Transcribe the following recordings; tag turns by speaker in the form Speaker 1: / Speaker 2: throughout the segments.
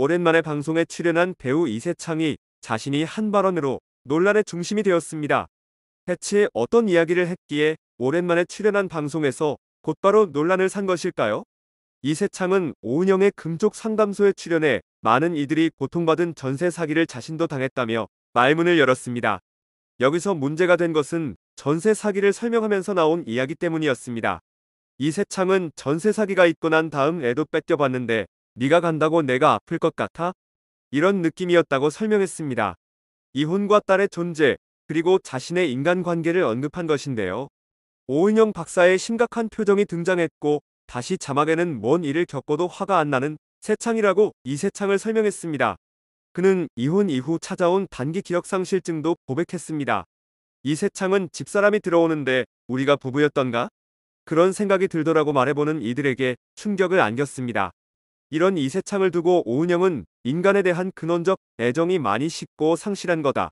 Speaker 1: 오랜만에 방송에 출연한 배우 이세창이 자신이 한 발언으로 논란의 중심이 되었습니다. 해치체 어떤 이야기를 했기에 오랜만에 출연한 방송에서 곧바로 논란을 산 것일까요? 이세창은 오은영의 금쪽 상담소에 출연해 많은 이들이 고통받은 전세 사기를 자신도 당했다며 말문을 열었습니다. 여기서 문제가 된 것은 전세 사기를 설명하면서 나온 이야기 때문이었습니다. 이세창은 전세 사기가 있고 난 다음 애도 뺏겨봤는데 네가 간다고 내가 아플 것 같아? 이런 느낌이었다고 설명했습니다. 이혼과 딸의 존재, 그리고 자신의 인간관계를 언급한 것인데요. 오은영 박사의 심각한 표정이 등장했고 다시 자막에는 뭔 일을 겪어도 화가 안 나는 세창이라고 이세창을 설명했습니다. 그는 이혼 이후 찾아온 단기 기억상실증도 고백했습니다. 이세창은 집사람이 들어오는데 우리가 부부였던가? 그런 생각이 들더라고 말해보는 이들에게 충격을 안겼습니다. 이런 이세창을 두고 오은영은 인간에 대한 근원적 애정이 많이 식고 상실한 거다.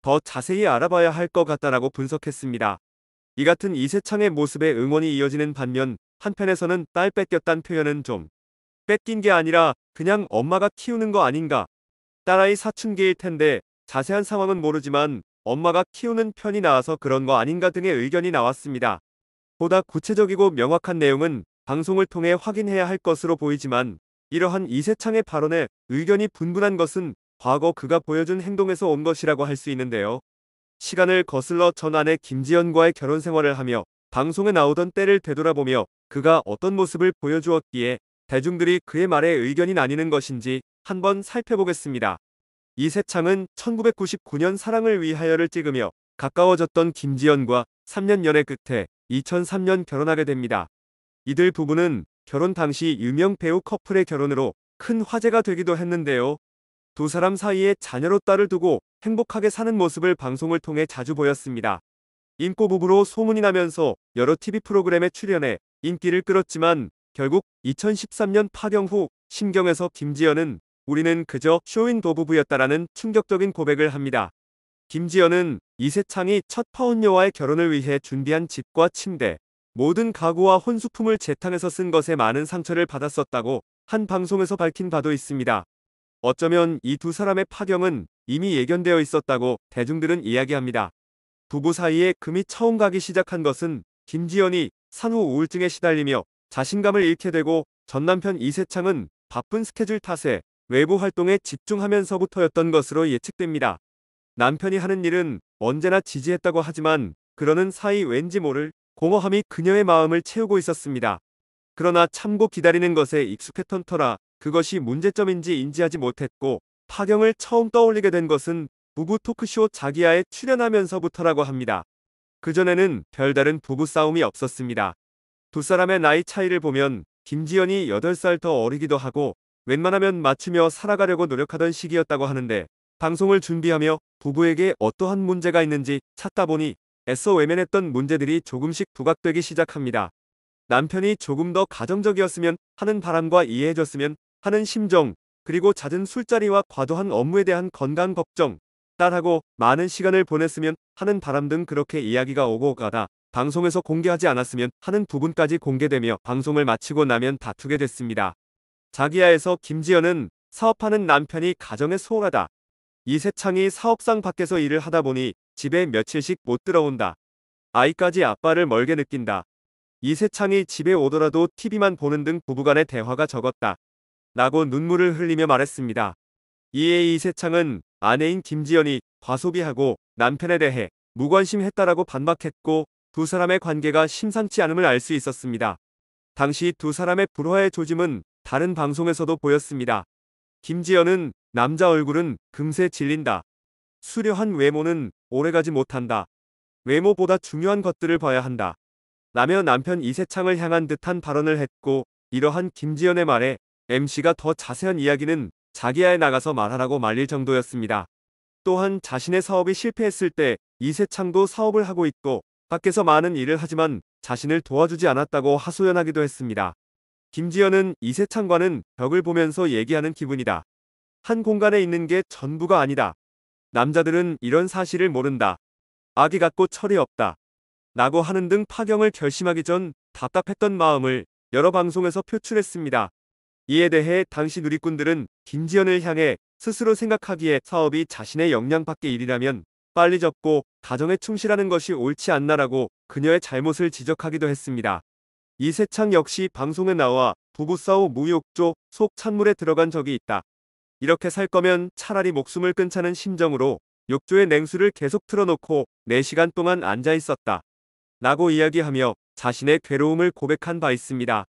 Speaker 1: 더 자세히 알아봐야 할 것 같다라고 분석했습니다. 이 같은 이세창의 모습에 응원이 이어지는 반면 한편에서는 딸 뺏겼단 표현은 좀 뺏긴 게 아니라 그냥 엄마가 키우는 거 아닌가. 딸아이 사춘기일 텐데 자세한 상황은 모르지만 엄마가 키우는 편이 나와서 그런 거 아닌가 등의 의견이 나왔습니다. 보다 구체적이고 명확한 내용은 방송을 통해 확인해야 할 것으로 보이지만 이러한 이세창의 발언에 의견이 분분한 것은 과거 그가 보여준 행동에서 온 것이라고 할 수 있는데요. 시간을 거슬러 전 아내 김지연과의 결혼 생활을 하며 방송에 나오던 때를 되돌아보며 그가 어떤 모습을 보여주었기에 대중들이 그의 말에 의견이 나뉘는 것인지 한번 살펴보겠습니다. 이세창은 1999년 사랑을 위하여를 찍으며 가까워졌던 김지연과 3년 연애 끝에 2003년 결혼하게 됩니다. 이들 부부는 결혼 당시 유명 배우 커플의 결혼으로 큰 화제가 되기도 했는데요. 두 사람 사이에 자녀로 딸을 두고 행복하게 사는 모습을 방송을 통해 자주 보였습니다. 인꼬 부부로 소문이 나면서 여러 TV 프로그램에 출연해 인기를 끌었지만 결국 2013년 파경후 심경에서 김지연은 우리는 그저 쇼윈도 부부였다라는 충격적인 고백을 합니다. 김지연은 이세창이 첫 파혼녀와의 결혼을 위해 준비한 집과 침대, 모든 가구와 혼수품을 재탕해서 쓴 것에 많은 상처를 받았었다고 한 방송에서 밝힌 바도 있습니다. 어쩌면 이 두 사람의 파경은 이미 예견되어 있었다고 대중들은 이야기합니다. 부부 사이에 금이 처음 가기 시작한 것은 김지연이 산후 우울증에 시달리며 자신감을 잃게 되고 전남편 이세창은 바쁜 스케줄 탓에 외부 활동에 집중하면서부터였던 것으로 예측됩니다. 남편이 하는 일은 언제나 지지했다고 하지만 그러는 사이 왠지 모를 공허함이 그녀의 마음을 채우고 있었습니다. 그러나 참고 기다리는 것에 익숙했던 터라 그것이 문제점인지 인지하지 못했고 파경을 처음 떠올리게 된 것은 부부 토크쇼 자기야에 출연하면서부터라고 합니다. 그전에는 별다른 부부 싸움이 없었습니다. 두 사람의 나이 차이를 보면 김지연이 8살 더 어리기도 하고 웬만하면 맞추며 살아가려고 노력하던 시기였다고 하는데 방송을 준비하며 부부에게 어떠한 문제가 있는지 찾다 보니 애써 외면했던 문제들이 조금씩 부각되기 시작합니다. 남편이 조금 더 가정적이었으면 하는 바람과 이해해줬으면 하는 심정, 그리고 잦은 술자리와 과도한 업무에 대한 건강 걱정, 딸하고 많은 시간을 보냈으면 하는 바람 등 그렇게 이야기가 오고 가다 방송에서 공개하지 않았으면 하는 부분까지 공개되며 방송을 마치고 나면 다투게 됐습니다. 자기야에서 김지연은 사업하는 남편이 가정에 소홀하다. 이세창이 사업상 밖에서 일을 하다 보니 집에 며칠씩 못 들어온다. 아이까지 아빠를 멀게 느낀다. 이세창이 집에 오더라도 TV만 보는 등 부부간의 대화가 적었다. 라고 눈물을 흘리며 말했습니다. 이에 이세창은 아내인 김지연이 과소비하고 남편에 대해 무관심했다라고 반박했고 두 사람의 관계가 심상치 않음을 알 수 있었습니다. 당시 두 사람의 불화의 조짐은 다른 방송에서도 보였습니다. 김지연은 남자 얼굴은 금세 질린다. 수려한 외모는 오래가지 못한다. 외모보다 중요한 것들을 봐야 한다. 라며 남편 이세창을 향한 듯한 발언을 했고 이러한 김지연의 말에 MC가 더 자세한 이야기는 자기야에 나가서 말하라고 말릴 정도였습니다. 또한 자신의 사업이 실패했을 때 이세창도 사업을 하고 있고 밖에서 많은 일을 하지만 자신을 도와주지 않았다고 하소연하기도 했습니다. 김지연은 이세창과는 벽을 보면서 얘기하는 기분이다. 한 공간에 있는 게 전부가 아니다. 남자들은 이런 사실을 모른다. 아기 같고 철이 없다. 라고 하는 등 파경을 결심하기 전 답답했던 마음을 여러 방송에서 표출했습니다. 이에 대해 당시 누리꾼들은 김지연을 향해 스스로 생각하기에 사업이 자신의 역량 밖의 일이라면 빨리 접고 가정에 충실하는 것이 옳지 않나라고 그녀의 잘못을 지적하기도 했습니다. 이세창 역시 방송에 나와 부부싸움 무욕조속 찬물에 들어간 적이 있다. 이렇게 살 거면 차라리 목숨을 끊자는 심정으로 욕조에 냉수를 계속 틀어놓고 4시간 동안 앉아 있었다. 라고 이야기하며 자신의 괴로움을 고백한 바 있습니다.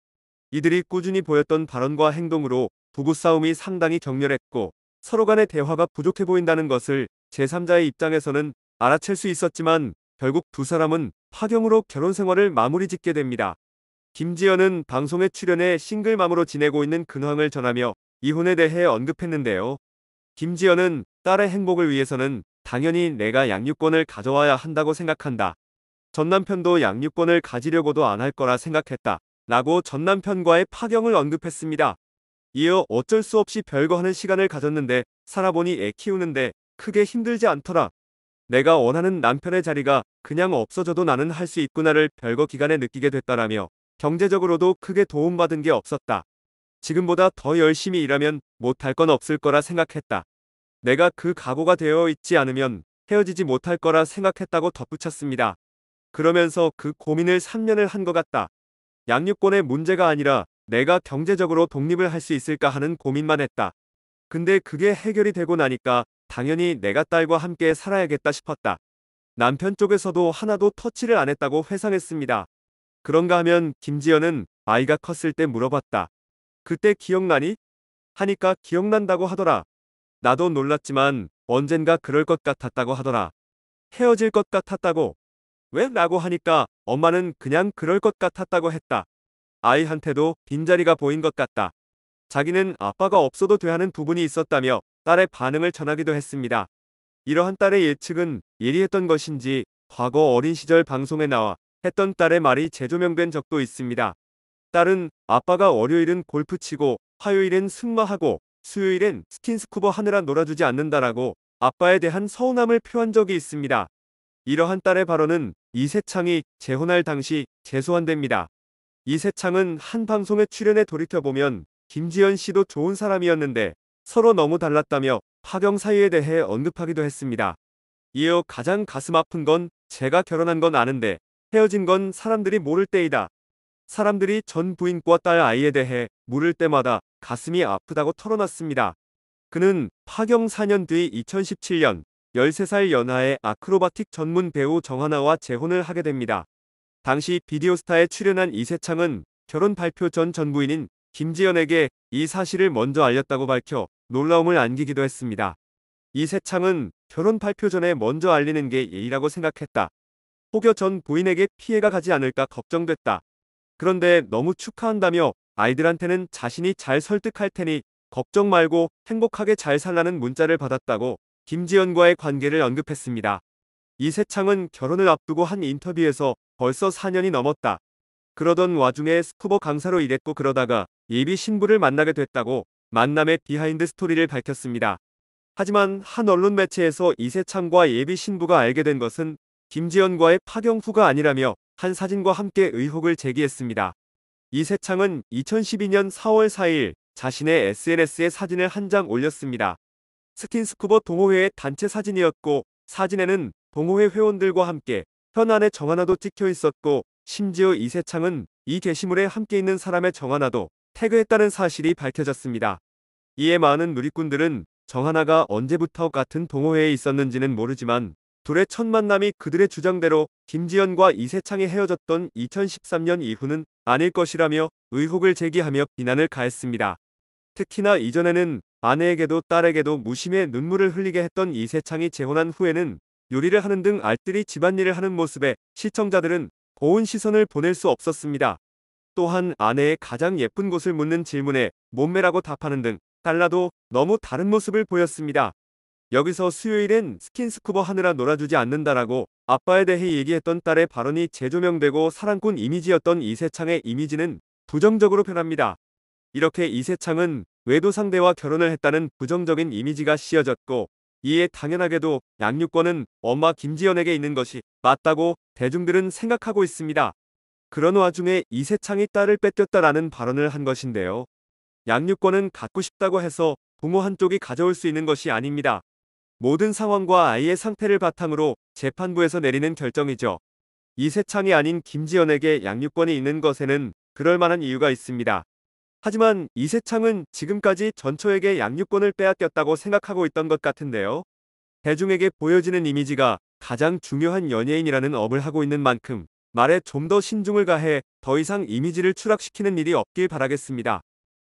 Speaker 1: 이들이 꾸준히 보였던 발언과 행동으로 부부싸움이 상당히 격렬했고 서로 간의 대화가 부족해 보인다는 것을 제3자의 입장에서는 알아챌 수 있었지만 결국 두 사람은 파경으로 결혼 생활을 마무리 짓게 됩니다. 김지연은 방송에 출연해 싱글맘으로 지내고 있는 근황을 전하며 이혼에 대해 언급했는데요. 김지연은 딸의 행복을 위해서는 당연히 내가 양육권을 가져와야 한다고 생각한다. 전남편도 양육권을 가지려고도 안 할 거라 생각했다. 라고 전남편과의 파경을 언급했습니다. 이어 어쩔 수 없이 별거 하는 시간을 가졌는데 살아보니 애 키우는데 크게 힘들지 않더라. 내가 원하는 남편의 자리가 그냥 없어져도 나는 할 수 있구나를 별거 기간에 느끼게 됐다라며 경제적으로도 크게 도움받은 게 없었다. 지금보다 더 열심히 일하면 못할 건 없을 거라 생각했다. 내가 그 각오가 되어 있지 않으면 헤어지지 못할 거라 생각했다고 덧붙였습니다. 그러면서 그 고민을 3년을 한 것 같다. 양육권의 문제가 아니라 내가 경제적으로 독립을 할 수 있을까 하는 고민만 했다. 근데 그게 해결이 되고 나니까 당연히 내가 딸과 함께 살아야겠다 싶었다. 남편 쪽에서도 하나도 터치를 안 했다고 회상했습니다. 그런가 하면 김지연은 아이가 컸을 때 물어봤다. 그때 기억나니? 하니까 기억난다고 하더라. 나도 놀랐지만 언젠가 그럴 것 같았다고 하더라. 헤어질 것 같았다고. 왜? 라고 하니까 엄마는 그냥 그럴 것 같았다고 했다. 아이한테도 빈자리가 보인 것 같다. 자기는 아빠가 없어도 되 하는 부분이 있었다며 딸의 반응을 전하기도 했습니다. 이러한 딸의 예측은 예리했던 것인지 과거 어린 시절 방송에 나와 했던 딸의 말이 재조명된 적도 있습니다. 딸은 아빠가 월요일은 골프 치고 화요일엔 승마하고 수요일엔 스킨스쿠버 하느라 놀아주지 않는다라고 아빠에 대한 서운함을 표한 적이 있습니다. 이러한 딸의 발언은 이세창이 재혼할 당시 재소환됩니다. 이세창은 한 방송에 출연해 돌이켜보면 김지연 씨도 좋은 사람이었는데 서로 너무 달랐다며 파경 사유에 대해 언급하기도 했습니다. 이어 가장 가슴 아픈 건 제가 결혼한 건 아는데 헤어진 건 사람들이 모를 때이다. 사람들이 전 부인과 딸 아이에 대해 물을 때마다 가슴이 아프다고 털어놨습니다. 그는 파경 4년 뒤 2017년 13살 연하의 아크로바틱 전문 배우 정하나와 재혼을 하게 됩니다. 당시 비디오스타에 출연한 이세창은 결혼 발표 전 전부인인 김지연에게 이 사실을 먼저 알렸다고 밝혀 놀라움을 안기기도 했습니다. 이세창은 결혼 발표 전에 먼저 알리는 게 예의라고 생각했다. 혹여 전 부인에게 피해가 가지 않을까 걱정됐다. 그런데 너무 축하한다며 아이들한테는 자신이 잘 설득할 테니 걱정 말고 행복하게 잘 살라는 문자를 받았다고 김지연과의 관계를 언급했습니다. 이세창은 결혼을 앞두고 한 인터뷰에서 벌써 4년이 넘었다. 그러던 와중에 스쿠버 강사로 일했고 그러다가 예비 신부를 만나게 됐다고 만남의 비하인드 스토리를 밝혔습니다. 하지만 한 언론 매체에서 이세창과 예비 신부가 알게 된 것은 김지연과의 파경 후가 아니라며 한 사진과 함께 의혹을 제기했습니다. 이세창은 2012년 4월 4일 자신의 SNS에 사진을 한 장 올렸습니다. 스킨스쿠버 동호회의 단체 사진이었고 사진에는 동호회 회원들과 함께 현안의 정하나도 찍혀 있었고 심지어 이세창은 이 게시물에 함께 있는 사람의 정하나도 태그했다는 사실이 밝혀졌습니다. 이에 많은 누리꾼들은 정하나가 언제부터 같은 동호회에 있었는지는 모르지만 둘의 첫 만남이 그들의 주장대로 김지연과 이세창이 헤어졌던 2013년 이후는 아닐 것이라며 의혹을 제기하며 비난을 가했습니다. 특히나 이전에는 아내에게도 딸에게도 무심해 눈물을 흘리게 했던 이세창이 재혼한 후에는 요리를 하는 등 알뜰히 집안일을 하는 모습에 시청자들은 고운 시선을 보낼 수 없었습니다. 또한 아내의 가장 예쁜 곳을 묻는 질문에 몸매라고 답하는 등 달라도 너무 다른 모습을 보였습니다. 여기서 수요일엔 스킨스쿠버 하느라 놀아주지 않는다라고 아빠에 대해 얘기했던 딸의 발언이 재조명되고 사랑꾼 이미지였던 이세창의 이미지는 부정적으로 변합니다. 이렇게 이세창은 외도 상대와 결혼을 했다는 부정적인 이미지가 씌어졌고 이에 당연하게도 양육권은 엄마 김지연에게 있는 것이 맞다고 대중들은 생각하고 있습니다. 그런 와중에 이세창이 딸을 뺏겼다라는 발언을 한 것인데요. 양육권은 갖고 싶다고 해서 부모 한쪽이 가져올 수 있는 것이 아닙니다. 모든 상황과 아이의 상태를 바탕으로 재판부에서 내리는 결정이죠. 이세창이 아닌 김지연에게 양육권이 있는 것에는 그럴 만한 이유가 있습니다. 하지만 이세창은 지금까지 전초에게 양육권을 빼앗겼다고 생각하고 있던 것 같은데요. 대중에게 보여지는 이미지가 가장 중요한 연예인이라는 업을 하고 있는 만큼 말에 좀 더 신중을 가해 더 이상 이미지를 추락시키는 일이 없길 바라겠습니다.